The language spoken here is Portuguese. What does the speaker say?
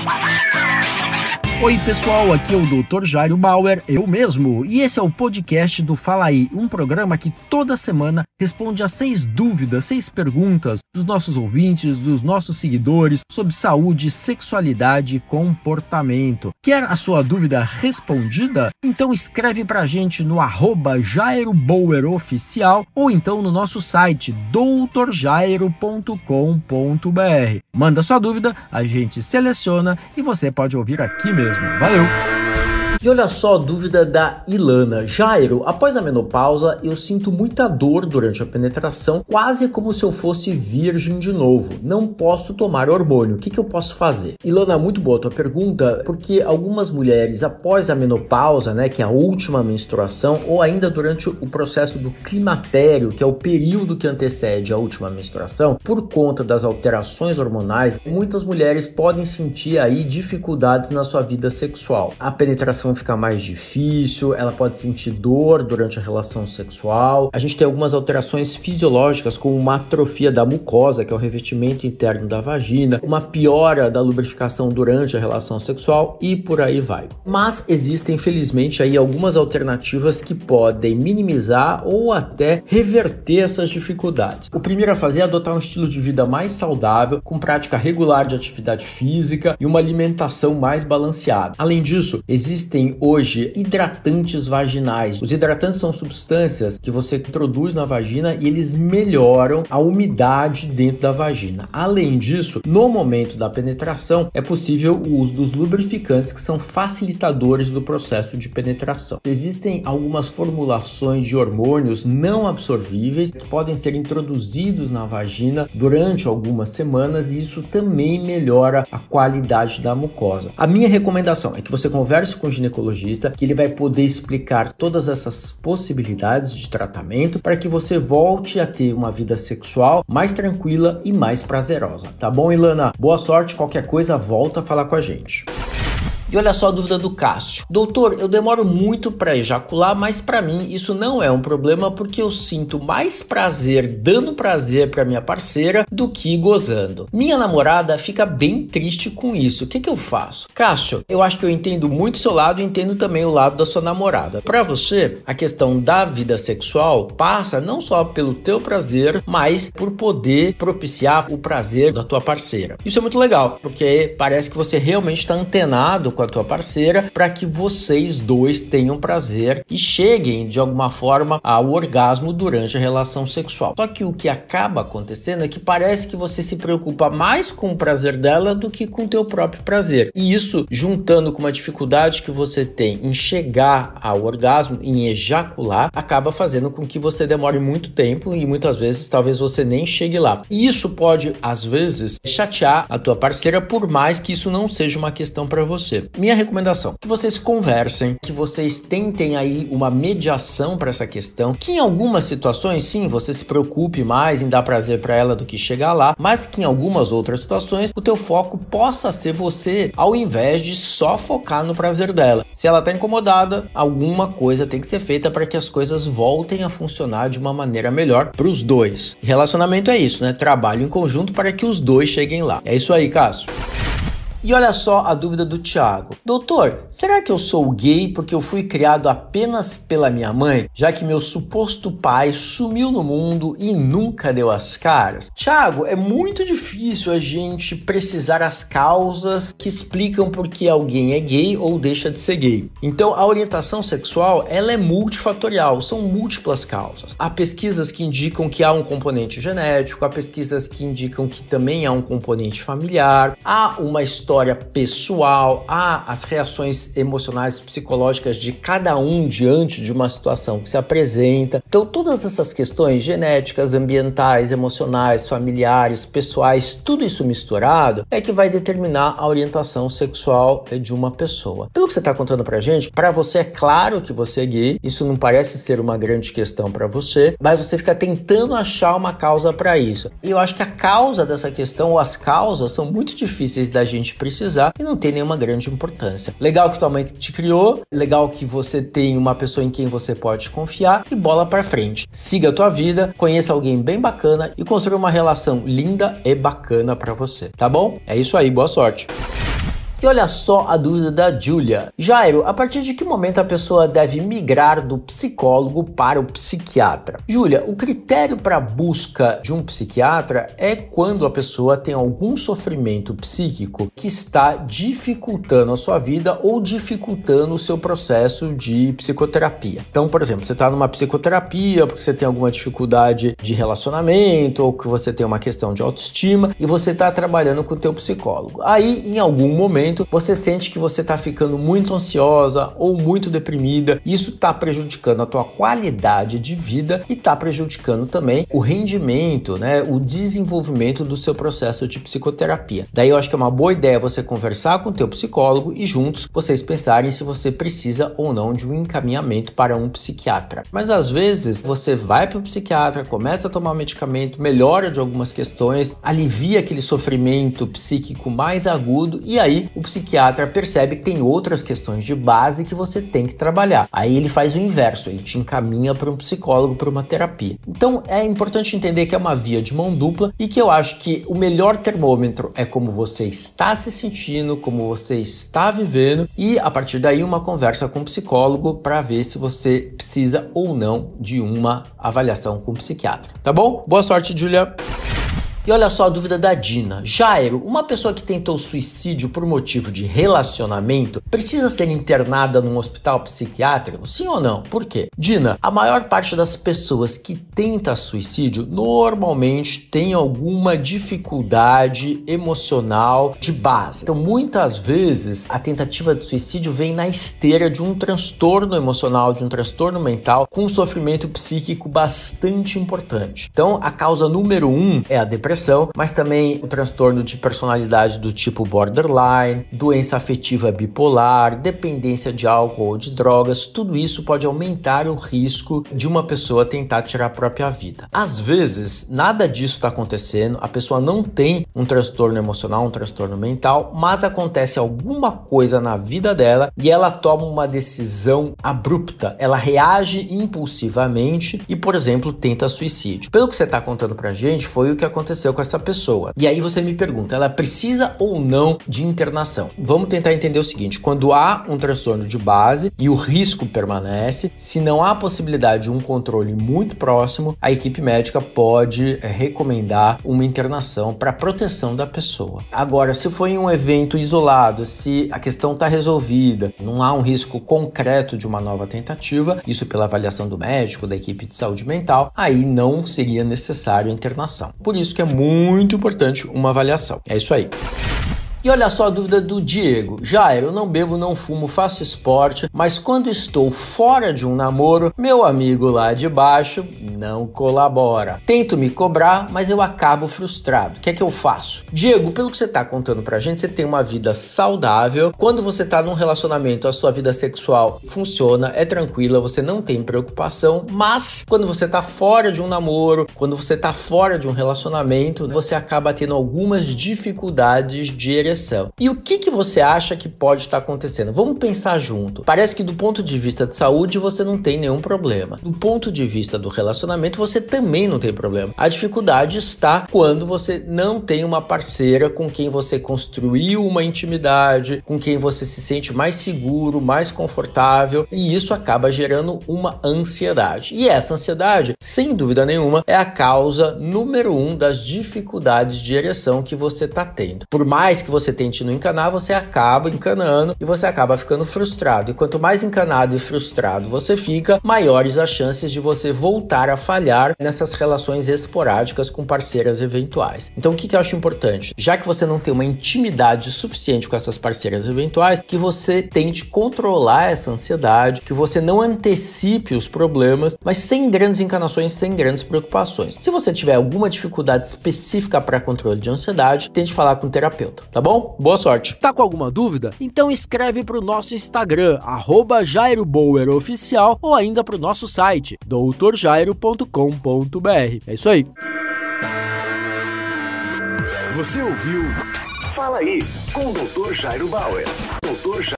Ah, ah, ah, ah, ah. Oi, pessoal, aqui é o Dr. Jairo Bauer, eu mesmo, e esse é o podcast do Fala Aí, um programa que toda semana responde a seis dúvidas, seis perguntas dos nossos ouvintes, dos nossos seguidores sobre saúde, sexualidade e comportamento. Quer a sua dúvida respondida? Então escreve pra gente no arroba Jairo Bauer Oficial ou então no nosso site doutorjairo.com.br. Manda sua dúvida, a gente seleciona e você pode ouvir aqui mesmo mesmo. Valeu! E olha só a dúvida da Ilana. Jairo, após a menopausa, eu sinto muita dor durante a penetração, quase como se eu fosse virgem de novo. Não posso tomar hormônio. O que, que eu posso fazer? Ilana, muito boa a tua pergunta, porque algumas mulheres, após a menopausa, né, que é a última menstruação, ou ainda durante o processo do climatério, que é o período que antecede a última menstruação, por conta das alterações hormonais, muitas mulheres podem sentir aí dificuldades na sua vida sexual. A penetração relação fica mais difícil, ela pode sentir dor durante a relação sexual. A gente tem algumas alterações fisiológicas, como uma atrofia da mucosa, que é o revestimento interno da vagina, uma piora da lubrificação durante a relação sexual e por aí vai. Mas existem, infelizmente, aí algumas alternativas que podem minimizar ou até reverter essas dificuldades. O primeiro a fazer é adotar um estilo de vida mais saudável, com prática regular de atividade física e uma alimentação mais balanceada. Além disso, existem Existem hoje hidratantes vaginais. Os hidratantes são substâncias que você introduz na vagina e eles melhoram a umidade dentro da vagina. Além disso, no momento da penetração, é possível o uso dos lubrificantes que são facilitadores do processo de penetração. Existem algumas formulações de hormônios não absorvíveis que podem ser introduzidos na vagina durante algumas semanas e isso também melhora a qualidade da mucosa. A minha recomendação é que você converse com o ginecologista ginecologista, que ele vai poder explicar todas essas possibilidades de tratamento para que você volte a ter uma vida sexual mais tranquila e mais prazerosa. Tá bom, Ilana? Boa sorte, qualquer coisa volta a falar com a gente. E olha só a dúvida do Cássio. Doutor, eu demoro muito para ejacular, mas para mim isso não é um problema porque eu sinto mais prazer dando prazer para minha parceira do que gozando. Minha namorada fica bem triste com isso. O que, que eu faço? Cássio, eu acho que eu entendo muito o seu lado e entendo também o lado da sua namorada. Para você, a questão da vida sexual passa não só pelo teu prazer, mas por poder propiciar o prazer da tua parceira. Isso é muito legal, porque parece que você realmente está antenado com a tua parceira para que vocês dois tenham prazer e cheguem de alguma forma ao orgasmo durante a relação sexual. Só que o que acaba acontecendo é que parece que você se preocupa mais com o prazer dela do que com o teu próprio prazer. E isso juntando com uma dificuldade que você tem em chegar ao orgasmo, em ejacular, acaba fazendo com que você demore muito tempo e muitas vezes talvez você nem chegue lá. E isso pode às vezes chatear a tua parceira por mais que isso não seja uma questão para você. Minha recomendação: que vocês conversem, que vocês tentem aí uma mediação para essa questão, que em algumas situações, sim, você se preocupe mais em dar prazer para ela do que chegar lá, mas que em algumas outras situações o teu foco possa ser você, ao invés de só focar no prazer dela. Se ela tá incomodada, alguma coisa tem que ser feita para que as coisas voltem a funcionar de uma maneira melhor para os dois. Relacionamento é isso, né? Trabalho em conjunto para que os dois cheguem lá. É isso aí, Cássio. E olha só a dúvida do Tiago. Doutor, será que eu sou gay porque eu fui criado apenas pela minha mãe, já que meu suposto pai sumiu no mundo e nunca deu as caras? Tiago, é muito difícil a gente precisar as causas que explicam por que alguém é gay ou deixa de ser gay. Então, a orientação sexual, ela é multifatorial, são múltiplas causas. Há pesquisas que indicam que há um componente genético, há pesquisas que indicam que também há um componente familiar, há uma história história pessoal, as reações emocionais psicológicas de cada um diante de uma situação que se apresenta. Então, todas essas questões genéticas, ambientais, emocionais, familiares, pessoais, tudo isso misturado é que vai determinar a orientação sexual de uma pessoa. Pelo que você está contando a gente, para você é claro que você é gay, isso não parece ser uma grande questão para você, mas você fica tentando achar uma causa para isso. E eu acho que a causa dessa questão, ou as causas, são muito difíceis da gente precisar e não tem nenhuma grande importância. Legal que tua mãe te criou, legal que você tem uma pessoa em quem você pode confiar e bola para frente. Siga a tua vida, conheça alguém bem bacana e construa uma relação linda e bacana para você, tá bom? É isso aí, boa sorte. E olha só a dúvida da Julia. Jairo, a partir de que momento a pessoa deve migrar do psicólogo para o psiquiatra? Julia, o critério para busca de um psiquiatra é quando a pessoa tem algum sofrimento psíquico que está dificultando a sua vida ou dificultando o seu processo de psicoterapia. Então, por exemplo, você está numa psicoterapia porque você tem alguma dificuldade de relacionamento ou que você tem uma questão de autoestima e você está trabalhando com o teu psicólogo. Aí, em algum momento, momento, você sente que você está ficando muito ansiosa ou muito deprimida. Isso está prejudicando a tua qualidade de vida e está prejudicando também o rendimento, né, o desenvolvimento do seu processo de psicoterapia. Daí eu acho que é uma boa ideia você conversar com o teu psicólogo e juntos vocês pensarem se você precisa ou não de um encaminhamento para um psiquiatra. Mas às vezes você vai para o psiquiatra, começa a tomar medicamento, melhora de algumas questões, alivia aquele sofrimento psíquico mais agudo e aí o psiquiatra percebe que tem outras questões de base que você tem que trabalhar. Aí ele faz o inverso, ele te encaminha para um psicólogo, para uma terapia. Então é importante entender que é uma via de mão dupla e que eu acho que o melhor termômetro é como você está se sentindo, como você está vivendo e a partir daí uma conversa com o psicólogo para ver se você precisa ou não de uma avaliação com o psiquiatra. Tá bom? Boa sorte, Julia. E olha só a dúvida da Dina. Jairo, uma pessoa que tentou suicídio por motivo de relacionamento, precisa ser internada num hospital psiquiátrico? Sim ou não? Por quê? Dina, a maior parte das pessoas que tenta suicídio normalmente tem alguma dificuldade emocional de base. Então, muitas vezes, a tentativa de suicídio vem na esteira de um transtorno emocional, de um transtorno mental, com um sofrimento psíquico bastante importante. Então, a causa número um é a depressão depressão, mas também o transtorno de personalidade do tipo borderline, doença afetiva bipolar, dependência de álcool ou de drogas, tudo isso pode aumentar o risco de uma pessoa tentar tirar a própria vida. Às vezes, nada disso está acontecendo, a pessoa não tem um transtorno emocional, um transtorno mental, mas acontece alguma coisa na vida dela e ela toma uma decisão abrupta, ela reage impulsivamente e, por exemplo, tenta suicídio. Pelo que você está contando pra gente, foi o que aconteceu com essa pessoa. E aí você me pergunta, ela precisa ou não de internação? Vamos tentar entender o seguinte: quando há um transtorno de base e o risco permanece, se não há possibilidade de um controle muito próximo, a equipe médica pode eh, recomendar uma internação para proteção da pessoa. Agora, se foi um evento isolado, se a questão está resolvida, não há um risco concreto de uma nova tentativa, isso pela avaliação do médico, da equipe de saúde mental, aí não seria necessário a internação. Por isso que é muito importante uma avaliação. É isso aí. E olha só a dúvida do Diego. Jair, eu não bebo, não fumo, faço esporte, mas quando estou fora de um namoro, meu amigo lá de baixo não colabora. Tento me cobrar, mas eu acabo frustrado. O que é que eu faço? Diego, pelo que você está contando pra gente, você tem uma vida saudável. Quando você está num relacionamento, a sua vida sexual funciona, é tranquila, você não tem preocupação, mas quando você está fora de um namoro, quando você está fora de um relacionamento, você acaba tendo algumas dificuldades de direção. E o que, que você acha que pode estar acontecendo? Vamos pensar junto. Parece que do ponto de vista de saúde você não tem nenhum problema. Do ponto de vista do relacionamento você também não tem problema. A dificuldade está quando você não tem uma parceira com quem você construiu uma intimidade, com quem você se sente mais seguro, mais confortável, e isso acaba gerando uma ansiedade. E essa ansiedade, sem dúvida nenhuma, é a causa número um das dificuldades de ereção que você está tendo. Por mais que você você tente não encanar, você acaba encanando e você acaba ficando frustrado. E quanto mais encanado e frustrado você fica, maiores as chances de você voltar a falhar nessas relações esporádicas com parceiras eventuais. Então, o que, que eu acho importante? Já que você não tem uma intimidade suficiente com essas parceiras eventuais, que você tente controlar essa ansiedade, que você não antecipe os problemas, mas sem grandes encanações, sem grandes preocupações. Se você tiver alguma dificuldade específica para controle de ansiedade, tente falar com o terapeuta, tá bom? bom? Boa sorte. Tá com alguma dúvida? Então escreve para o nosso Instagram, arroba jairoboweroficial ou ainda para o nosso site, doutorjairo.com.br. É isso aí. Você ouviu? Fala aí com o Dr. Jairo Bauer. Jairo